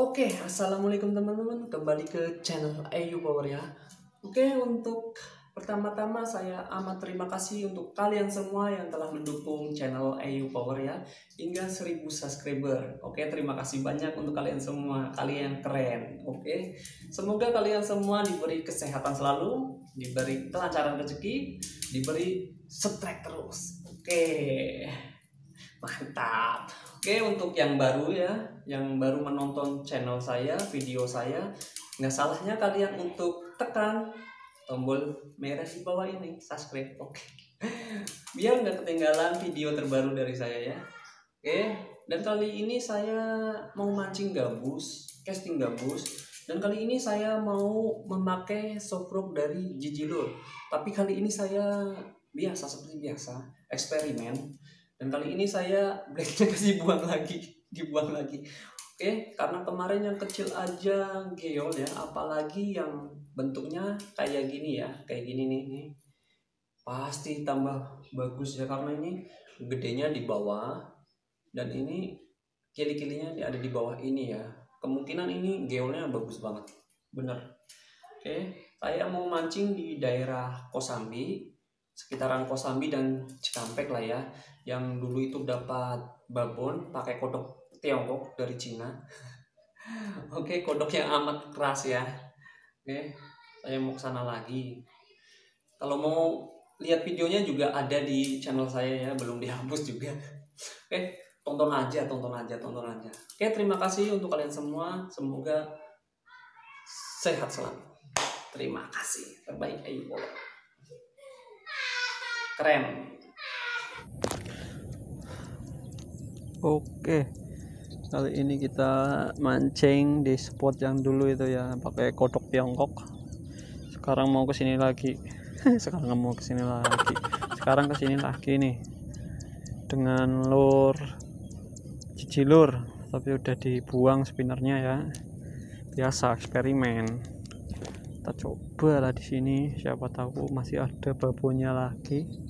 Oke, assalamualaikum teman-teman. Kembali ke channel AU Power ya. Oke, untuk pertama-tama saya amat terima kasih untuk kalian semua yang telah mendukung channel AU Power ya hingga 1000 subscriber. Oke, terima kasih banyak untuk kalian semua. Kalian keren. Oke. Semoga kalian semua diberi kesehatan selalu, diberi kelancaran rezeki, diberi strike terus. Oke mantap oke untuk yang baru ya yang baru menonton channel saya video saya nggak salahnya kalian untuk tekan tombol merah di bawah ini subscribe oke biar nggak ketinggalan video terbaru dari saya ya oke dan kali ini saya mau mancing gabus casting gabus dan kali ini saya mau memakai soprok dari Jijilur tapi kali ini saya biasa seperti biasa eksperimen dan kali ini saya blanknya kasih buang lagi, dibuang lagi. Oke, karena kemarin yang kecil aja geol ya, apalagi yang bentuknya kayak gini ya, kayak gini nih. nih. Pasti tambah bagus ya karena ini gedenya di bawah dan ini kili-kilinya ada di bawah ini ya. Kemungkinan ini geolnya bagus banget. Bener. Oke, saya mau mancing di daerah Kosambi sekitaran Kosambi dan Cikampek lah ya yang dulu itu dapat babon pakai kodok Tiongkok dari Cina oke okay, kodok yang amat keras ya oke okay, saya mau ke sana lagi kalau mau lihat videonya juga ada di channel saya ya belum dihapus juga oke okay, tonton aja tonton aja tonton aja oke terima kasih untuk kalian semua semoga sehat selalu terima kasih terbaik ayo keren oke kali ini kita mancing di spot yang dulu itu ya pakai kodok Tiongkok sekarang mau kesini lagi sekarang mau kesini lagi sekarang kesini lagi nih dengan lur lur tapi udah dibuang spinernya ya biasa eksperimen kita coba lah di sini siapa tahu masih ada babonya lagi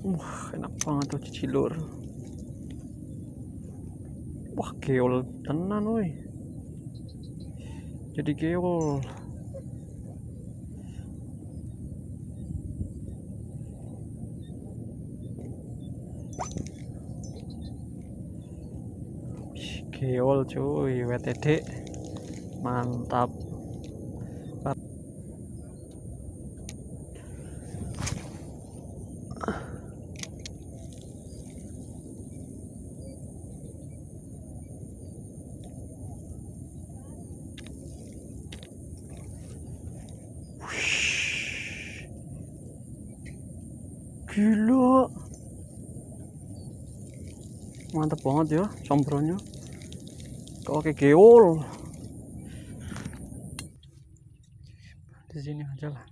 Wah, enak banget tuh cicilur. Wah, geol tenan woi. Jadi geol. Geol cuy, WTD. Mantap. gila mantep banget ya sombronya oke geol di sini aja lah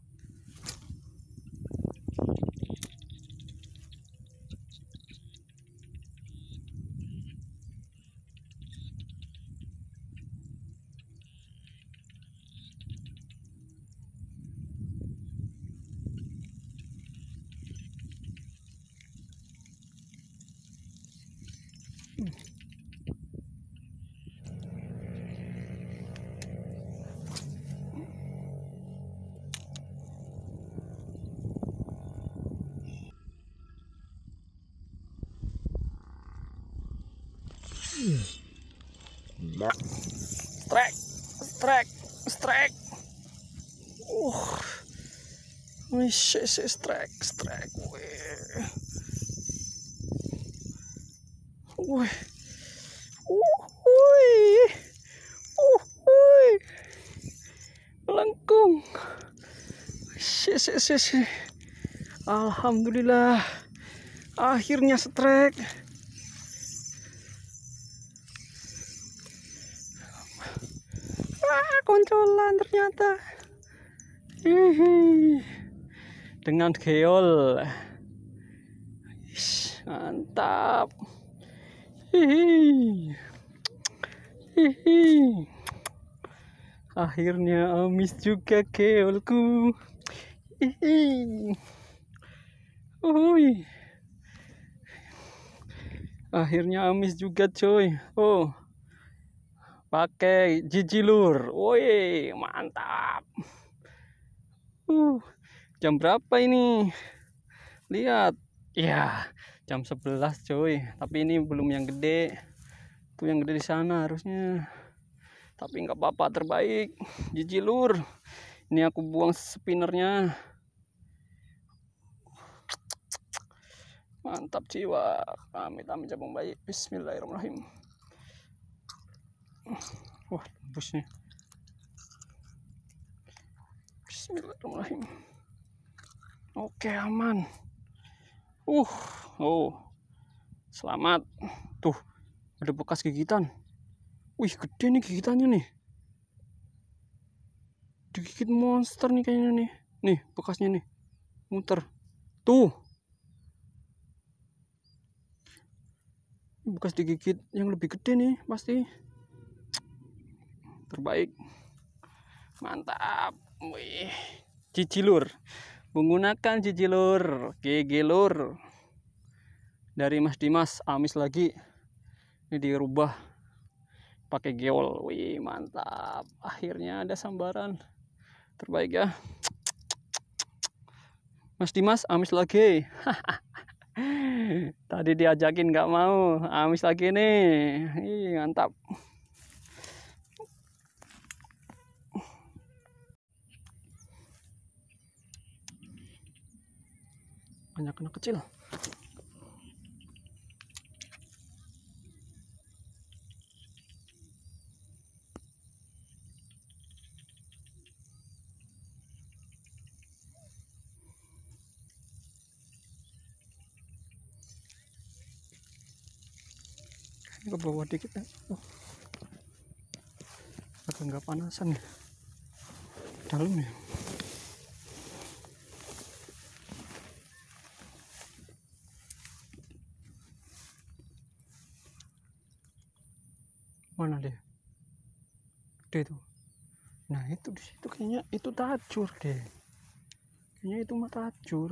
Wih, strike, strike. Wih. Wih. Uhuy. wih. Melengkung. Shit, shit, shit, shit. Alhamdulillah. Akhirnya strike. Ah, kontrolan ternyata. Hehehe dengan geol mantap hihi hihi akhirnya amis juga geolku hihi Uy. akhirnya amis juga coy oh pakai jijilur woi mantap uh jam berapa ini lihat ya jam 11 coy tapi ini belum yang gede itu yang gede di sana harusnya tapi nggak apa-apa terbaik jijik lur ini aku buang spinnernya mantap jiwa kami amit jabung bayi bismillahirrahmanirrahim wah busnya bismillahirrahmanirrahim Oke aman. Uh, oh, selamat. Tuh, ada bekas gigitan. Wih, gede nih gigitannya nih. Digigit monster nih kayaknya nih. Nih, bekasnya nih. Muter. Tuh. Bekas digigit yang lebih gede nih, pasti. Terbaik. Mantap. Wih. Cicilur menggunakan cici lur gigi lur dari Mas Dimas amis lagi ini dirubah pakai geol wih mantap akhirnya ada sambaran terbaik ya Mas Dimas amis lagi tadi diajakin nggak mau amis lagi nih Ih, mantap banyak anak kecil ke bawah dikit ya oh. agak nggak panasan ya dalam ya mana dia deh tuh nah itu di situ kayaknya itu tajur deh kayaknya itu mah tajur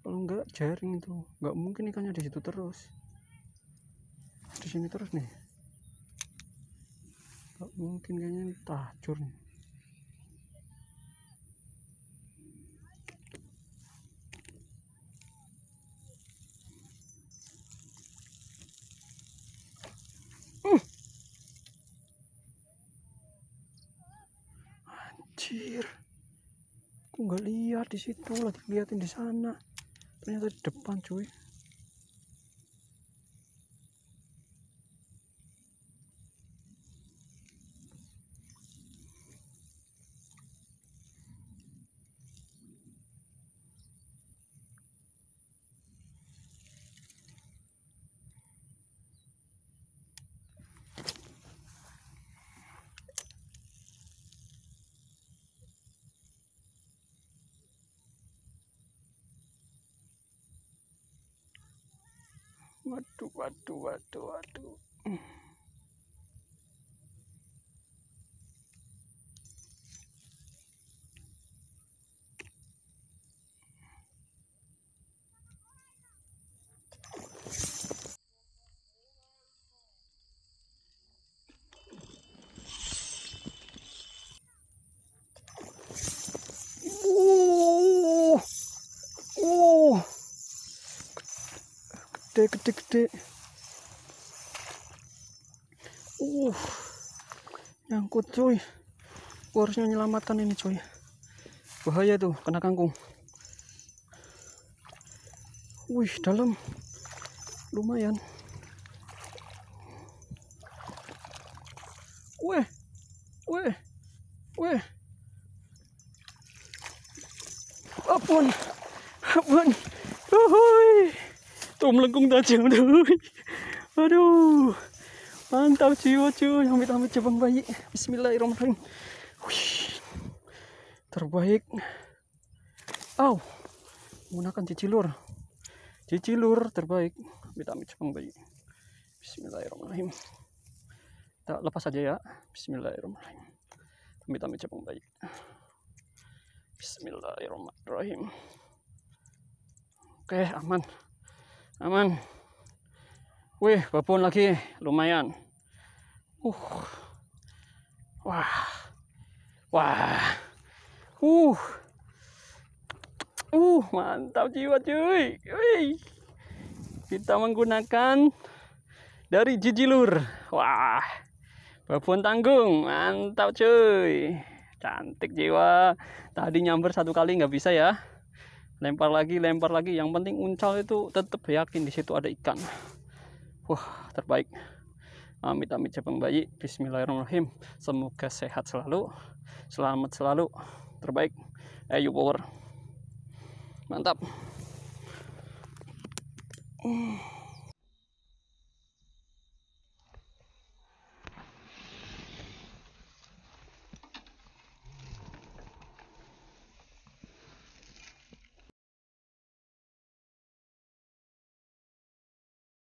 kalau enggak jaring itu enggak mungkin ikannya di situ terus di sini terus nih enggak mungkin kayaknya tajur nih anjir aku nggak lihat di situ lagi liatin di sana ternyata di depan cuy waduh waduh waduh waduh hmm. gede gede gede uh nyangkut cuy gua harusnya menyelamatkan ini cuy bahaya tuh kena kangkung wih dalam lumayan weh weh weh apun apun Tuh melengkung tajam tuh. Aduh. Mantap cuy, cuy. yang ambil cabang bayi. Bismillahirrahmanirrahim. Wih. Terbaik. oh Menggunakan cicilur. Cicilur terbaik. kita ambil cabang bayi. Bismillahirrahmanirrahim. Kita lepas aja ya. Bismillahirrahmanirrahim. kita ambil cabang bayi. Bismillahirrahmanirrahim. Oke, aman aman wih babon lagi lumayan uh wah wah uh uh mantap jiwa cuy wih kita menggunakan dari jijilur wah babon tanggung mantap cuy cantik jiwa tadi nyamber satu kali nggak bisa ya lempar lagi lempar lagi yang penting uncal itu tetap yakin di situ ada ikan wah terbaik amit amit cepeng bayi Bismillahirrahmanirrahim semoga sehat selalu selamat selalu terbaik Ayu power mantap mm.